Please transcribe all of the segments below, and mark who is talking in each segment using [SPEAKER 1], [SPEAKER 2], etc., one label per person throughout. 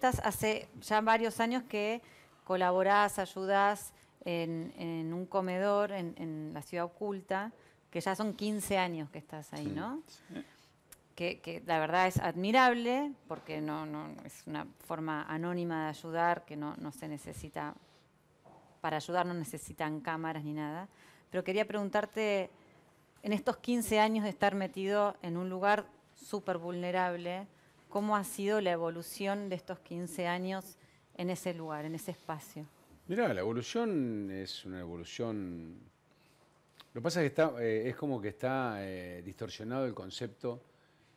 [SPEAKER 1] Estás hace ya varios años que colaborás, ayudás en, un comedor en, la ciudad oculta, que ya son 15 años que estás ahí, ¿no? Que, la verdad es admirable, porque no, es una forma anónima de ayudar, que no se necesita, para ayudar no necesitan cámaras ni nada. Pero quería preguntarte, en estos 15 años de estar metido en un lugar súper vulnerable, cómo ha sido la evolución de estos 15 años en ese lugar, en ese espacio.
[SPEAKER 2] Mirá, la evolución es una evolución... Lo que pasa es que está, eh, es como que está eh, distorsionado el concepto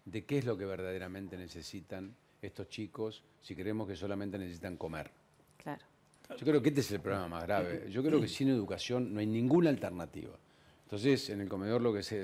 [SPEAKER 2] de qué es lo que verdaderamente necesitan estos chicos si creemos que solamente necesitan comer. Claro. Yo creo que este es el problema más grave. Yo creo que sin educación no hay ninguna alternativa. Entonces, en el comedor lo que se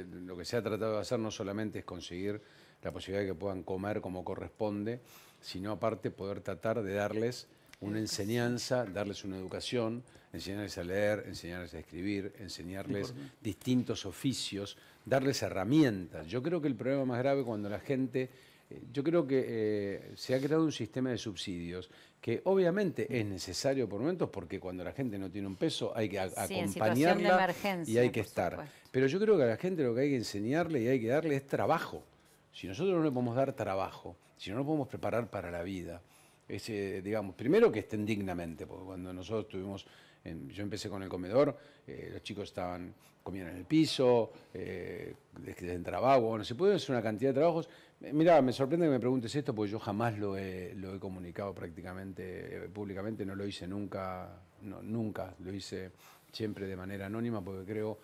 [SPEAKER 2] ha tratado de hacer no solamente es conseguir la posibilidad de que puedan comer como corresponde, sino aparte poder tratar de darles una enseñanza, darles una educación, enseñarles a leer, enseñarles a escribir, enseñarles distintos oficios, darles herramientas. Yo creo que el problema más grave cuando la gente, eh, yo creo que eh, se ha creado un sistema de subsidios que obviamente es necesario por momentos porque cuando la gente no tiene un peso hay que acompañarla y hay que estar. Pero yo creo que a la gente lo que hay que enseñarle y hay que darle es trabajo. Si nosotros no le podemos dar trabajo, si no lo podemos preparar para la vida, ese, eh, digamos, primero que estén dignamente, porque cuando nosotros tuvimos, yo empecé con el comedor, eh, los chicos estaban, comían en el piso, eh, les en trabajo, bueno, se puede hacer una cantidad de trabajos. Mira, me sorprende que me preguntes esto, porque yo jamás lo he, comunicado prácticamente públicamente, no lo hice nunca, nunca, lo hice siempre de manera anónima, porque creo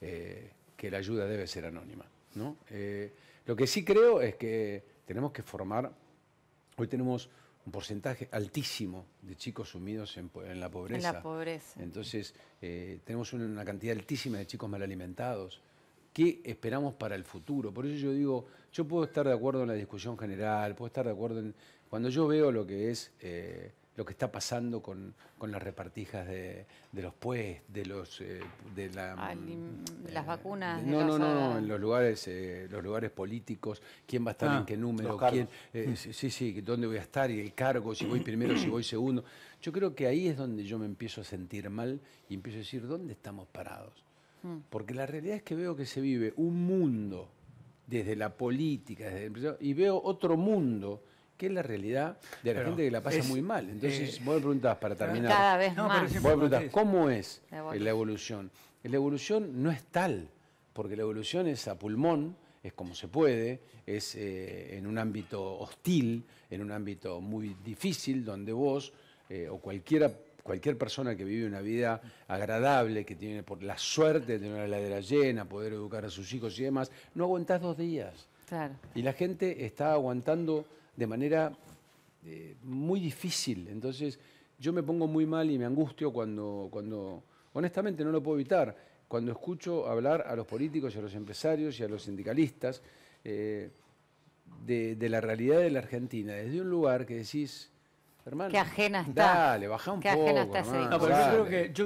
[SPEAKER 2] que la ayuda debe ser anónima. ¿no? Eh, lo que sí creo es que tenemos que formar, hoy tenemos un porcentaje altísimo de chicos sumidos en, la pobreza. En la pobreza. Entonces, eh, tenemos una cantidad altísima de chicos mal alimentados. ¿Qué esperamos para el futuro? Por eso yo digo, yo puedo estar de acuerdo en la discusión general, puedo estar de acuerdo en... Cuando yo veo lo que es... Eh, lo que está pasando con, las repartijas de, los pues, de los eh, mm, de las
[SPEAKER 1] eh, vacunas. no, no, no, en
[SPEAKER 2] los lugares, eh, los lugares políticos, quién va a estar ah, en qué número, quién, mm. sí, sí, dónde voy a estar y el cargo, si voy primero, si voy segundo. Yo creo que ahí es donde yo me empiezo a sentir mal y empiezo a decir dónde estamos parados. Mm. Porque la realidad es que veo que se vive un mundo desde la política, desde y veo otro mundo que es la realidad de la gente que la pasa muy mal. Entonces, eh, vos me preguntás, para terminar, cada vez más. vos me preguntás, ¿cómo es la evolución? La evolución no es tal, porque la evolución es a pulmón, es como se puede, es eh, en un ámbito hostil, en un ámbito muy difícil, donde vos eh, o cualquiera cualquier persona que vive una vida agradable, que tiene por la suerte de tener la ladera llena, poder educar a sus hijos y demás, no aguantás dos días. Y la gente está aguantando de manera eh, muy difícil. Entonces, yo me pongo muy mal y me angustio cuando, cuando, honestamente no lo puedo evitar, cuando escucho hablar a los políticos y a los empresarios y a los sindicalistas eh, de, la realidad de la Argentina, desde un lugar que decís, hermano, ajena está. Dale, baja un poco. yo creo que